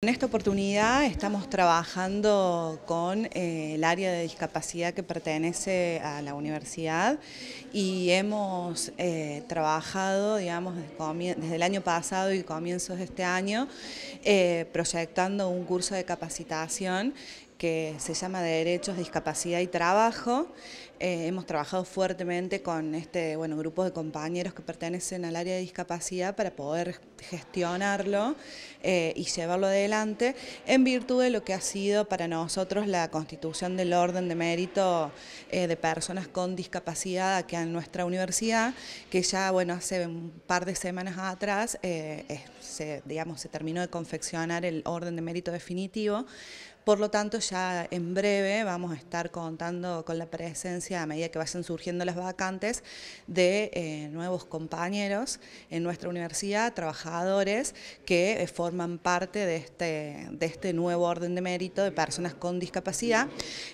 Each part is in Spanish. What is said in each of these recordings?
En esta oportunidad estamos trabajando con eh, el área de discapacidad que pertenece a la universidad y hemos eh, trabajado, digamos, desde el año pasado y comienzos de este año, eh, proyectando un curso de capacitación que se llama de Derechos, Discapacidad y Trabajo. Eh, hemos trabajado fuertemente con este bueno, grupo de compañeros que pertenecen al área de discapacidad para poder gestionarlo eh, y llevarlo adelante en virtud de lo que ha sido para nosotros la constitución del orden de mérito eh, de personas con discapacidad aquí en nuestra universidad, que ya bueno, hace un par de semanas atrás digamos, se terminó de confeccionar el orden de mérito definitivo por lo tanto, ya en breve vamos a estar contando con la presencia, a medida que vayan surgiendo las vacantes, de eh, nuevos compañeros en nuestra universidad, trabajadores que eh, forman parte este, de este, nuevo orden de mérito de personas con discapacidad,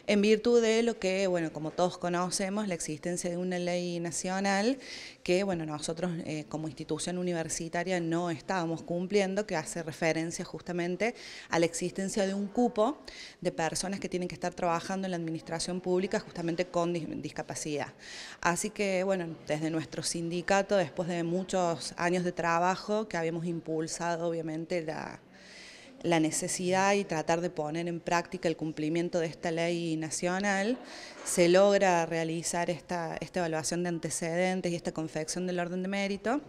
en virtud de lo que, bueno, como todos conocemos, la existencia de una ley nacional que, bueno, nosotros eh, como institución universitaria no estábamos cumpliendo, que hace referencia justamente a la existencia de un cupo de personas que tienen que estar trabajando en la administración pública justamente con discapacidad. Así que, bueno, desde nuestro sindicato, después de muchos años de trabajo que habíamos impulsado, obviamente, la la necesidad y tratar de poner en práctica el cumplimiento de esta ley nacional, se logra realizar esta, evaluación de antecedentes y esta confección del orden de mérito.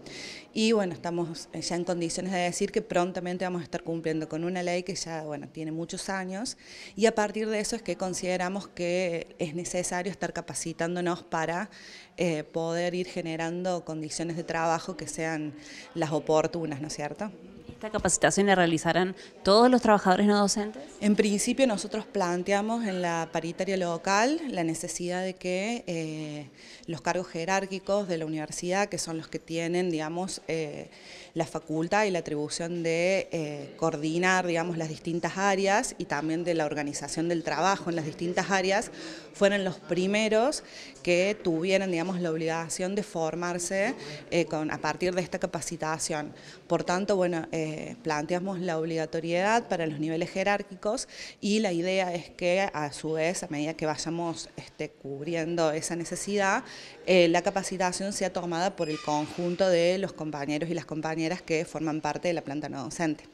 Y bueno, estamos ya en condiciones de decir que prontamente vamos a estar cumpliendo con una ley que ya bueno, tiene muchos años y a partir de eso es que consideramos que es necesario estar capacitándonos para eh, poder ir generando condiciones de trabajo que sean las oportunas, ¿no es cierto? ¿Esta capacitación la realizarán todos los trabajadores no docentes? En principio nosotros planteamos en la paritaria local la necesidad de que eh, los cargos jerárquicos de la universidad, que son los que tienen, digamos, eh, la facultad y la atribución de eh, coordinar, digamos, las distintas áreas y también de la organización del trabajo en las distintas áreas, fueron los primeros que tuvieron, digamos, la obligación de formarse eh, con, a partir de esta capacitación. Por tanto, bueno, planteamos la obligatoriedad para los niveles jerárquicos y la idea es que, a su vez, a medida que vayamos este, cubriendo esa necesidad, eh, la capacitación sea tomada por el conjunto de los compañeros y las compañeras que forman parte de la planta no docente.